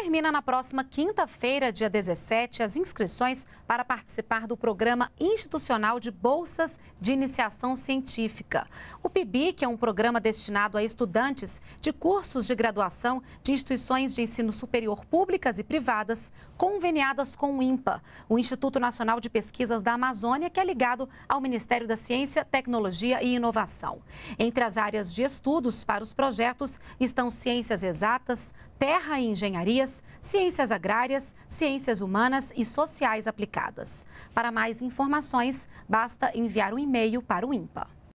termina na próxima quinta-feira, dia 17, as inscrições para participar do Programa Institucional de Bolsas de Iniciação Científica. O que é um programa destinado a estudantes de cursos de graduação de instituições de ensino superior públicas e privadas conveniadas com o INPA, o Instituto Nacional de Pesquisas da Amazônia, que é ligado ao Ministério da Ciência, Tecnologia e Inovação. Entre as áreas de estudos para os projetos estão ciências exatas, terra e engenharia, agrárias, ciências agrárias, ciências humanas e sociais aplicadas. Para mais informações, basta enviar um e-mail para o INPA.